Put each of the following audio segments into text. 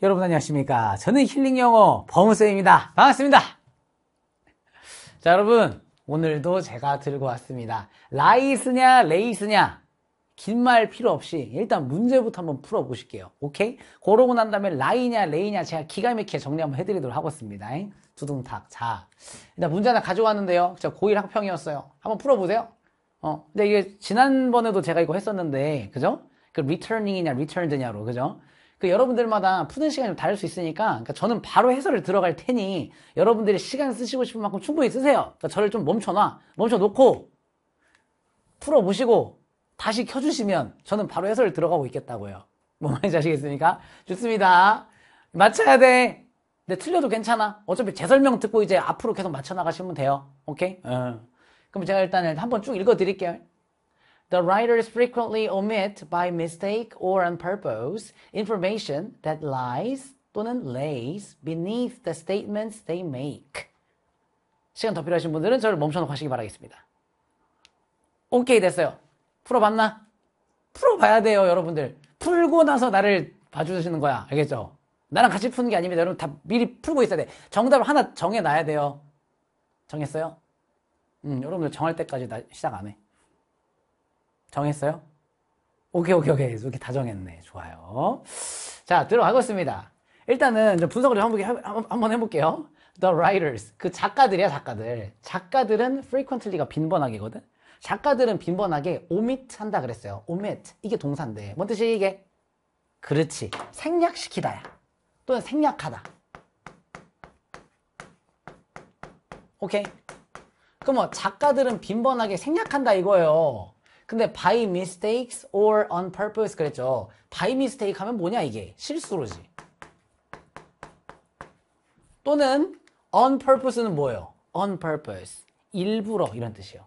여러분 안녕하십니까. 저는 힐링 영어 범우쌤입니다 반갑습니다. 자, 여러분. 오늘도 제가 들고 왔습니다. 라이스냐, 레이스냐. 긴 말 필요 없이 일단 문제부터 한번 풀어보실게요. 오케이? 그러고 난 다음에 라이냐, 레이냐 제가 기가 막히게 정리 한번 해드리도록 하겠습니다. 두둥탁. 자. 일단 문제 하나 가져왔는데요. 제가 고1 학평이었어요. 한번 풀어보세요. 어. 근데 이게 지난번에도 제가 이거 했었는데, 그죠? 그 returning이냐, returned냐로, 그죠? 그 여러분들마다 푸는 시간이 다를 수 있으니까 그러니까 저는 바로 해설을 들어갈 테니 여러분들이 시간 쓰시고 싶은 만큼 충분히 쓰세요. 그러니까 저를 좀 멈춰놔. 멈춰놓고 풀어보시고 다시 켜주시면 저는 바로 해설을 들어가고 있겠다고요. 뭐 많이 자시겠습니까? 좋습니다. 맞춰야 돼. 근데 틀려도 괜찮아. 어차피 재설명 듣고 이제 앞으로 계속 맞춰 나가시면 돼요. 오케이? 응. 어. 그럼 제가 일단 한번 쭉 읽어드릴게요. The writers frequently omit by mistake or on purpose information that lies 또는 lays beneath the statements they make. 시간 더 필요하신 분들은 저를 멈춰놓고 하시기 바라겠습니다. 오케이 됐어요. 풀어봤나? 풀어봐야 돼요, 여러분들. 풀고 나서 나를 봐주시는 거야. 알겠죠? 나랑 같이 푸는 게 아닙니다. 여러분 다 미리 풀고 있어야 돼. 정답을 하나 정해놔야 돼요. 정했어요? 음, 여러분들 정할 때까지 나 시작 안 해. 정했어요? 오케이, 오케이, 오케이. 이렇게 다 정했네. 좋아요. 자, 들어가겠습니다. 일단은 분석을 한번, 한번 해볼게요. The writers. 그 작가들이야, 작가들. 작가들은 frequently가 빈번하게거든? 작가들은 빈번하게 omit 한다 그랬어요. omit. 이게 동사인데. 뭔 뜻이 이게? 그렇지. 생략시키다야. 또는 생략하다. 오케이? 그럼 뭐 작가들은 빈번하게 생략한다 이거예요. 근데 by mistakes or on purpose 그랬죠. by mistake 하면 뭐냐 이게 실수로지. 또는 on purpose는 뭐예요? on purpose 일부러 이런 뜻이요.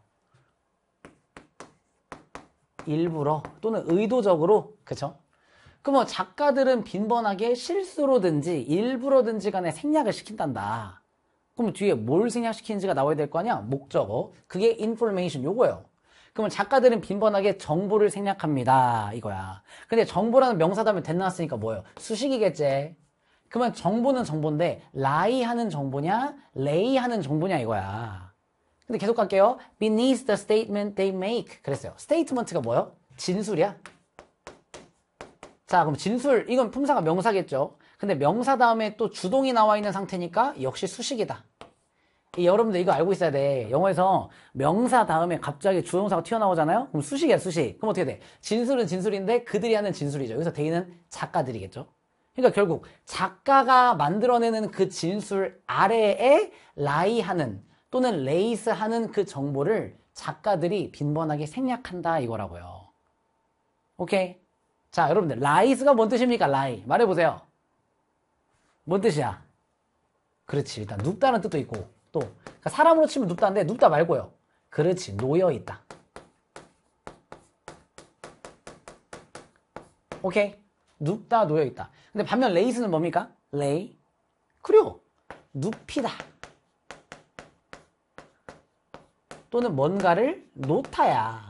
일부러 또는 의도적으로 그쵸? 그럼 뭐 작가들은 빈번하게 실수로든지 일부러든지 간에 생략을 시킨단다. 그럼 뒤에 뭘 생략시키는지가 나와야 될 거 아니야? 목적어. 그게 information 요거예요. 그러면 작가들은 빈번하게 정보를 생략합니다. 이거야. 근데 정보라는 명사다음에 됐나왔으니까 뭐예요? 수식이겠지. 그러면 정보는 정보인데 라이 하는 정보냐 레이 하는 정보냐 이거야. 근데 계속 갈게요. Beneath the statement they make 그랬어요. 스테이트먼트가 뭐예요? 진술이야. 자 그럼 진술 이건 품사가 명사겠죠. 근데 명사 다음에 또 주동이 나와 있는 상태니까 역시 수식이다. 여러분들 이거 알고 있어야 돼. 영어에서 명사 다음에 갑자기 주동사가 튀어나오잖아요? 그럼 수식이야, 수식. 그럼 어떻게 돼? 진술은 진술인데 그들이 하는 진술이죠. 여기서 대인은 작가들이겠죠. 그러니까 결국 작가가 만들어내는 그 진술 아래에 라이하는 또는 레이스하는 그 정보를 작가들이 빈번하게 생략한다 이거라고요. 오케이? 자, 여러분들 라이스가 뭔 뜻입니까? 라이. 말해보세요. 뭔 뜻이야? 그렇지. 일단 눕다는 뜻도 있고 또 그러니까 사람으로 치면 눕다인데 눕다 말고요. 그렇지 놓여있다. 오케이 눕다 놓여있다. 근데 반면 레이스는 뭡니까? 레이 그리고 눕히다 또는 뭔가를 놓다야.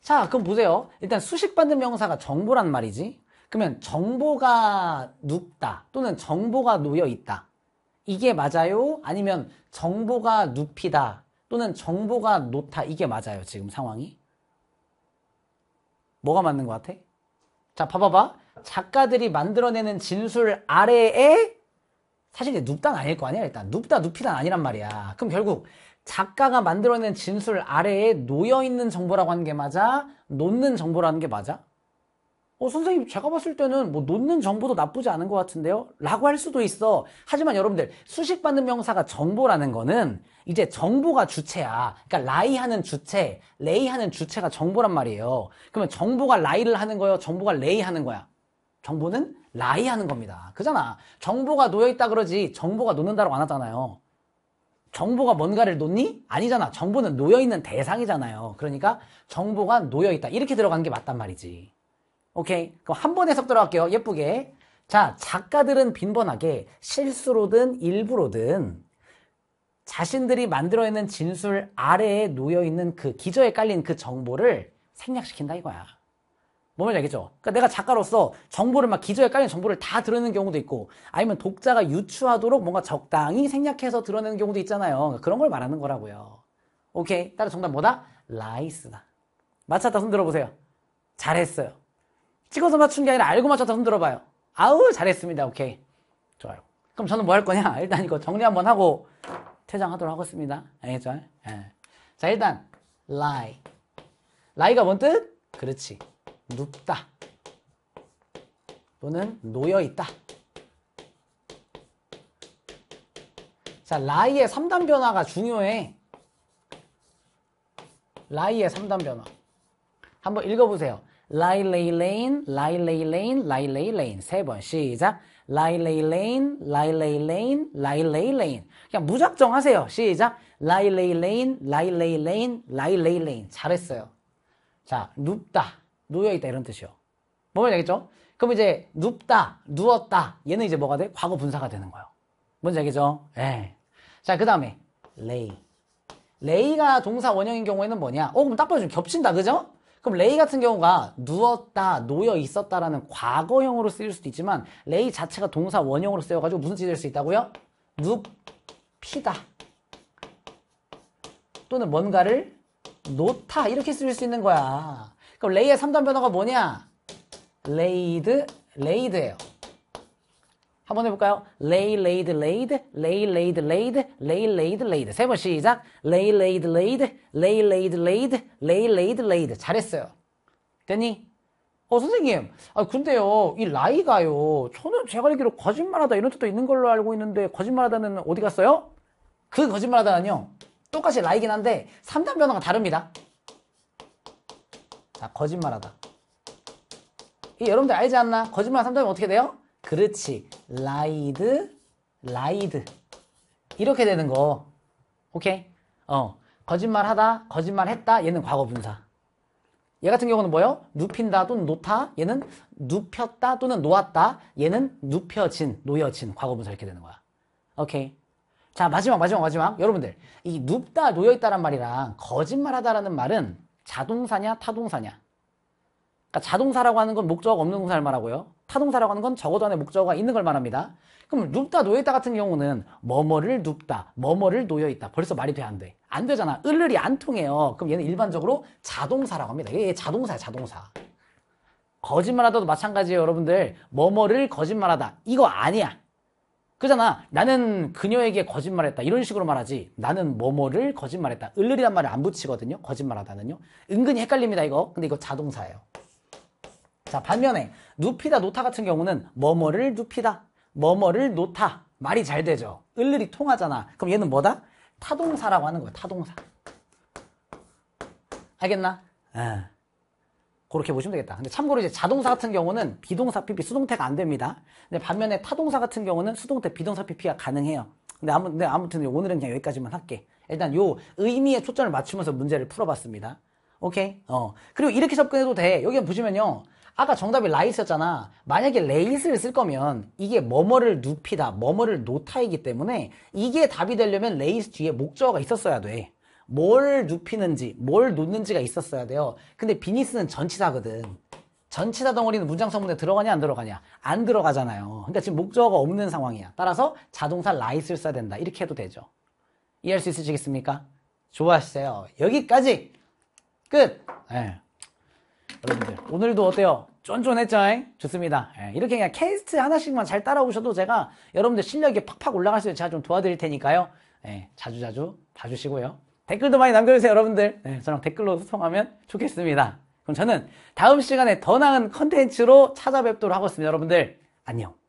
자 그럼 보세요. 일단 수식받는 명사가 정보란 말이지. 그러면 정보가 눕다 또는 정보가 놓여있다. 이게 맞아요? 아니면 정보가 눕히다 또는 정보가 높다 이게 맞아요 지금 상황이? 뭐가 맞는 것 같아? 자 봐봐봐 작가들이 만들어내는 진술 아래에 사실 이게 눕다는 아닐 거 아니야 일단 눕다 눕히다는 아니란 말이야 그럼 결국 작가가 만들어낸 진술 아래에 놓여있는 정보라고 하는 게 맞아? 놓는 정보라는 게 맞아? 어, 선생님, 제가 봤을 때는 뭐 놓는 정보도 나쁘지 않은 것 같은데요? 라고 할 수도 있어. 하지만 여러분들, 수식받는 명사가 정보라는 거는 이제 정보가 주체야. 그러니까 라이 하는 주체, 레이 하는 주체가 정보란 말이에요. 그러면 정보가 라이를 하는 거예요? 정보가 레이 하는 거야? 정보는 라이 하는 겁니다. 그잖아. 정보가 놓여있다 그러지, 정보가 놓는다고 라안 하잖아요. 정보가 뭔가를 놓니? 아니잖아. 정보는 놓여있는 대상이잖아요. 그러니까 정보가 놓여있다. 이렇게 들어간 게 맞단 말이지. 오케이. 그럼 한 번 해석 들어갈게요. 예쁘게. 자, 작가들은 빈번하게 실수로든 일부로든 자신들이 만들어있는 진술 아래에 놓여있는 그 기저에 깔린 그 정보를 생략시킨다 이거야. 뭔 말인지 알겠죠? 그러니까 내가 작가로서 정보를 막 기저에 깔린 정보를 다 드러내는 경우도 있고 아니면 독자가 유추하도록 뭔가 적당히 생략해서 드러내는 경우도 있잖아요. 그러니까 그런 걸 말하는 거라고요. 오케이. 따라 정답 뭐다? 라이스다. 맞췄다 손 들어보세요. 잘했어요. 찍어서 맞춘 게 아니라 알고 맞춰서 흔들어 봐요. 아우 잘했습니다. 오케이. 좋아요. 그럼 저는 뭐 할 거냐? 일단 이거 정리 한번 하고 퇴장하도록 하겠습니다. 알겠죠? 네, 예. 네. 자 일단 lie. lie가 뭔 뜻? 그렇지. 눕다. 또는 놓여있다. 자, 라이의 3단 변화가 중요해. 라이의 3단 변화. 한번 읽어보세요. 라일레일레인, 라일레일레인, 라일레일레인 세 번 시작 라일레일레인, 라일레일레인, 라일레일레인 그냥 무작정 하세요 시작 라일레일레인, 라일레일레인, 라일레일레인 잘했어요 자 눕다, 누워있다 이런 뜻이요 뭔지 되겠죠 그럼 이제 눕다, 누웠다 얘는 이제 뭐가 돼? 과거 분사가 되는 거예요 뭔지 알겠죠? 예. 자그 다음에 레이 레이가 동사 원형인 경우에는 뭐냐? 어 그럼 딱보여좀 겹친다 그죠? 그럼 레이 같은 경우가 누웠다, 놓여 있었다라는 과거형으로 쓰일 수도 있지만 레이 자체가 동사 원형으로 쓰여가지고 무슨 뜻이 될 수 있다고요? 눕히다 또는 뭔가를 놓다 이렇게 쓰일 수 있는 거야. 그럼 레이의 3단 변화가 뭐냐? 레이드, 레이드예요 한번 해볼까요? lay, laid, laid, lay, laid, laid, lay, laid, laid. 세번 시작. lay, laid, laid, lay, laid, laid, lay, laid, laid. 잘했어요. 됐니? 어, 선생님. 아, 근데요, 이 라이가요, 저는 제가 알기로 거짓말하다 이런 뜻도 있는 걸로 알고 있는데, 거짓말하다는 어디 갔어요? 그 거짓말하다는요, 똑같이 라이긴 한데, 3단 변화가 다릅니다. 자, 거짓말하다. 이 여러분들 알지 않나? 거짓말 3단이 어떻게 돼요? 그렇지. 라이드 라이드 이렇게 되는 거 오케이 어 거짓말하다 거짓말했다 얘는 과거분사 얘 같은 경우는 뭐요 눕힌다 또는 놓다 얘는 눕혔다 또는 놓았다 얘는 눕혀진 놓여진 과거분사 이렇게 되는 거야 오케이 자 마지막 마지막 마지막 여러분들 이 눕다 놓여있다란 말이랑 거짓말하다라는 말은 자동사냐 타동사냐 그러니까 자동사라고 하는 건 목적 없는 동사를 말하고요 타동사라고 하는 건 적어도 안에 목적어가 있는 걸 말합니다. 그럼 눕다 놓여있다 같은 경우는 뭐뭐를 눕다, 뭐뭐를 놓여있다. 벌써 말이 돼, 안 돼? 안 되잖아. 을을이 안 통해요. 그럼 얘는 일반적으로 자동사라고 합니다. 얘 자동사야, 자동사. 거짓말하다도 마찬가지예요, 여러분들. 뭐뭐를 거짓말하다. 이거 아니야. 그잖아. 나는 그녀에게 거짓말했다. 이런 식으로 말하지. 나는 뭐뭐를 거짓말했다. 을을이란 말을 안 붙이거든요. 거짓말하다는요. 은근히 헷갈립니다, 이거. 근데 이거 자동사예요. 자 반면에 눕히다 놓다 같은 경우는 뭐뭐를 눕히다 뭐뭐를 놓다 말이 잘 되죠 을을이 통하잖아 그럼 얘는 뭐다? 타동사라고 하는 거야 타동사 알겠나? 에. 예. 그렇게 보시면 되겠다 근데 참고로 이제 자동사 같은 경우는 비동사 PP 수동태가 안 됩니다 근데 반면에 타동사 같은 경우는 수동태 비동사 PP가 가능해요 근데, 아무, 근데 아무튼 오늘은 그냥 여기까지만 할게 일단 요 의미에 초점을 맞추면서 문제를 풀어봤습니다 오케이 어 그리고 이렇게 접근해도 돼 여기 보시면요 아까 정답이 라이스였잖아. 만약에 레이스를 쓸 거면 이게 뭐뭐를 눕히다, 뭐뭐를 노타이기 때문에 이게 답이 되려면 레이스 뒤에 목적어가 있었어야 돼. 뭘 눕히는지, 뭘 놓는지가 있었어야 돼요. 근데 비니스는 전치사거든. 전치사 덩어리는 문장성문에 들어가냐 안 들어가냐 안 들어가잖아요 그러니까 지금 목적어가 없는 상황이야 따라서 자동사 라이스를 써야 된다 이렇게 해도 되죠 이해할 수 있으시겠습니까? 좋아하세요 시 여기까지 끝 네. 여러분들 오늘도 어때요? 쫀쫀했죠? 좋습니다 예, 이렇게 그냥 캐스트 하나씩만 잘 따라오셔도 제가 여러분들 실력이 팍팍 올라갈 수 있는 제가 좀 도와드릴 테니까요 예, 자주자주 봐주시고요 댓글도 많이 남겨주세요 여러분들 예, 저랑 댓글로 소통하면 좋겠습니다 그럼 저는 다음 시간에 더 나은 컨텐츠로 찾아뵙도록 하겠습니다 여러분들 안녕